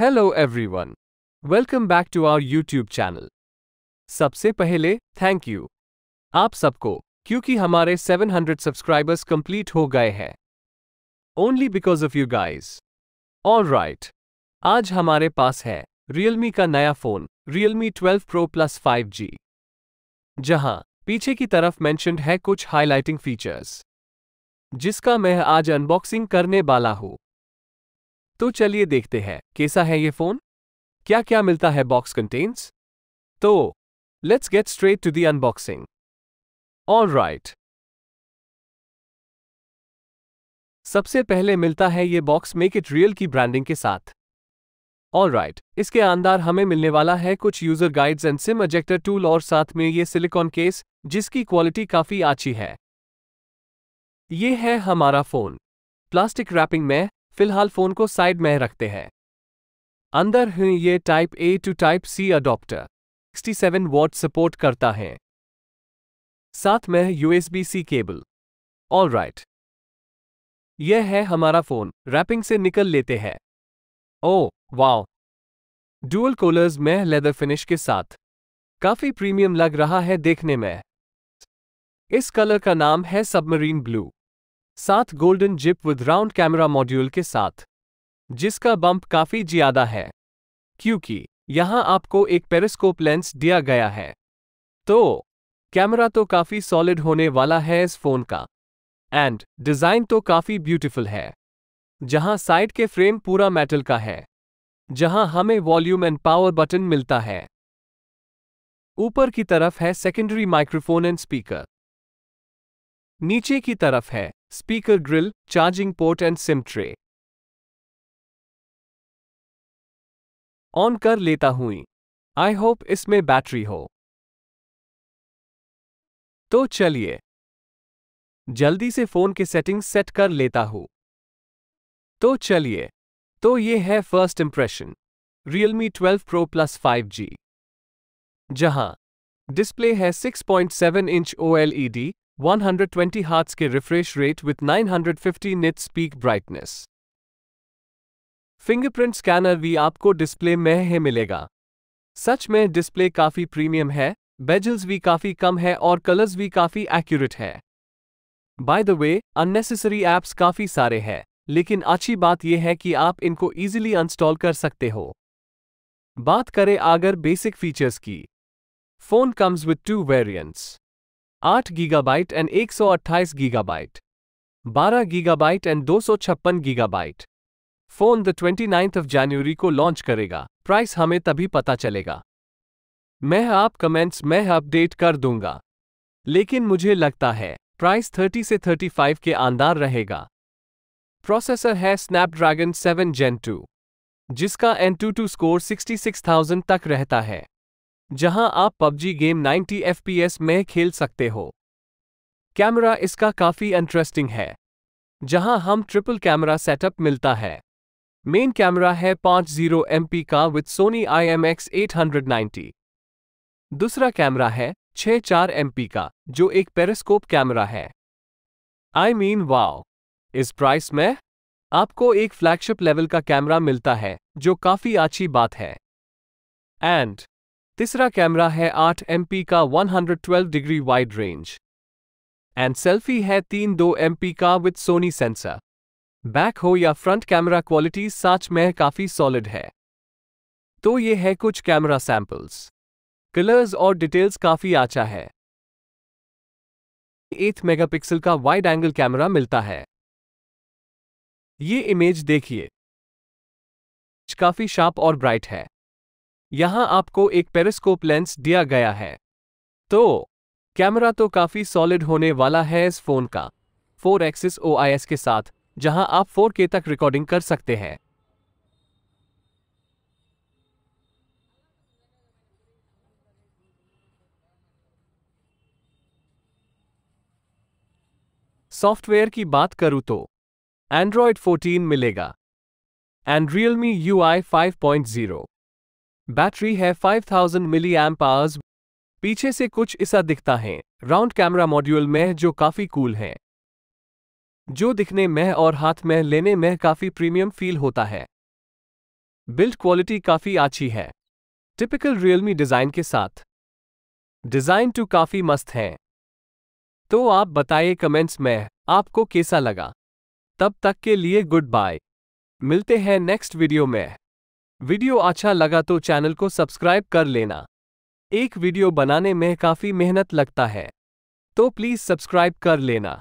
Hello everyone welcome back to our YouTube channel सबसे पहले thank you आप सबको क्योंकि हमारे 700 सब्सक्राइबर्स कंप्लीट हो गए हैं only because of you guys all right आज हमारे पास है Realme का नया phone Realme 12 Pro Plus 5G जहां पीछे की तरफ मैंशनड है कुछ हाइलाइटिंग फीचर्स जिसका मैं आज अनबॉक्सिंग करने वाला हूं तो चलिए देखते हैं कैसा है ये फोन क्या क्या मिलता है बॉक्स कंटेन्स तो let's get straight to the unboxing all right सबसे पहले मिलता है ये बॉक्स मेक इट रियल की ब्रांडिंग के साथ ऑल राइट right, इसके अंदर हमें मिलने वाला है कुछ user guides and SIM ejector tool और साथ में ये सिलिकॉन केस जिसकी क्वालिटी काफी अच्छी है ये है हमारा फोन प्लास्टिक रैपिंग में फिलहाल फोन को साइड में रखते हैं अंदर हैं ये type A to type C adapter 67 watt support करता है साथ में USB C cable all right यह है हमारा फोन रैपिंग से निकल लेते हैं ओ वाओ डुअल कोलर्स में लेदर फिनिश के साथ काफी प्रीमियम लग रहा है देखने में इस कलर का नाम है सबमरीन ब्लू साथ golden zip with round camera module के साथ जिसका बम्प काफ़ी ज़्यादा है क्योंकि यहां आपको एक पेरिस्कोप लेंस दिया गया है तो कैमरा तो काफ़ी सॉलिड होने वाला है इस फ़ोन का एंड डिज़ाइन तो काफ़ी ब्यूटीफुल है जहां साइड के फ्रेम पूरा मेटल का है जहां हमें वॉल्यूम एंड पावर बटन मिलता है ऊपर की तरफ है सेकेंडरी माइक्रोफोन एंड स्पीकर नीचे की तरफ है speaker grill, charging port and SIM tray. On कर लेता हूँ आई होप इसमें बैटरी हो तो चलिए जल्दी से फोन के सेटिंग सेट कर लेता हूं तो चलिए तो ये है first impression Realme 12 Pro Plus 5G जहां डिस्प्ले है 6.7 इंच OLED 120 हार्ट्स के refresh rate with 950 nits peak brightness fingerprint scanner भी आपको डिस्प्ले में ही मिलेगा सच में डिस्प्ले काफ़ी प्रीमियम है बेजल्स भी काफ़ी कम है और कलर्स भी काफ़ी एक्यूरेट है by the way unnecessary apps काफ़ी सारे हैं लेकिन अच्छी बात यह है कि आप इनको इजीली इंस्टॉल कर सकते हो बात करें अगर बेसिक फीचर्स की phone comes with two variants 8 gigabyte and byte gigabyte 12 gigabyte and giga gigabyte phone the ninth of January को लॉन्च करेगा प्राइस हमें तभी पता चलेगा मैं आप कमेंट्स मैं अपडेट कर दूंगा लेकिन मुझे लगता है प्राइस 30 से 35 के आंदार रहेगा प्रोसेसर है स्नैपड्रैगन 7 जेन 2 जिसका एन टू टू स्कोर 66,000 तक रहता है जहां आप PUBG गेम 90 FPS में खेल सकते हो कैमरा इसका काफ़ी इंटरेस्टिंग है जहां हम ट्रिपल कैमरा सेटअप मिलता है मेन कैमरा है 50 जीरो का with Sony I M X eight दूसरा कैमरा है 64 चार का जो एक पेरिस्कोप कैमरा है आई मीन वाओ इस प्राइस में आपको एक फ्लैगशिप लेवल का कैमरा मिलता है जो काफ़ी अच्छी बात है एंड तीसरा कैमरा है 8 एम का 112 degree wide range and selfie है तीन दो एम का विथ सोनी सेंसर बैक हो या फ्रंट कैमरा क्वालिटी सच में काफ़ी सॉलिड है तो ये है कुछ कैमरा सैंपल्स कलर्स और डिटेल्स काफ़ी अच्छा है एट मेगापिक्सल का वाइड एंगल कैमरा मिलता है ये इमेज देखिए काफ़ी शार्प और ब्राइट है यहां आपको एक पेरिस्कोप लेंस दिया गया है तो कैमरा तो काफ़ी सॉलिड होने वाला है इस फ़ोन का फोर एक्सिस ओ के साथ जहां आप 4K तक रिकॉर्डिंग कर सकते हैं सॉफ्टवेयर की बात करूं तो एंड्रॉयड 14 मिलेगा and Realme U I five point zero battery है 5000 मिली एम आवर्स पीछे से कुछ ऐसा दिखता है राउंड कैमरा मॉड्यूल में जो काफ़ी कूल है जो दिखने में और हाथ में लेने में काफ़ी प्रीमियम फील होता है बिल्ड क्वालिटी काफ़ी अच्छी है टिपिकल रियलमी डिज़ाइन के साथ डिज़ाइन टू काफ़ी मस्त है तो आप बताइए कमेंट्स में आपको कैसा लगा तब तक के लिए गुड बाय मिलते हैं नेक्स्ट वीडियो में वीडियो अच्छा लगा तो चैनल को सब्सक्राइब कर लेना एक वीडियो बनाने में काफ़ी मेहनत लगता है तो प्लीज़ सब्सक्राइब कर लेना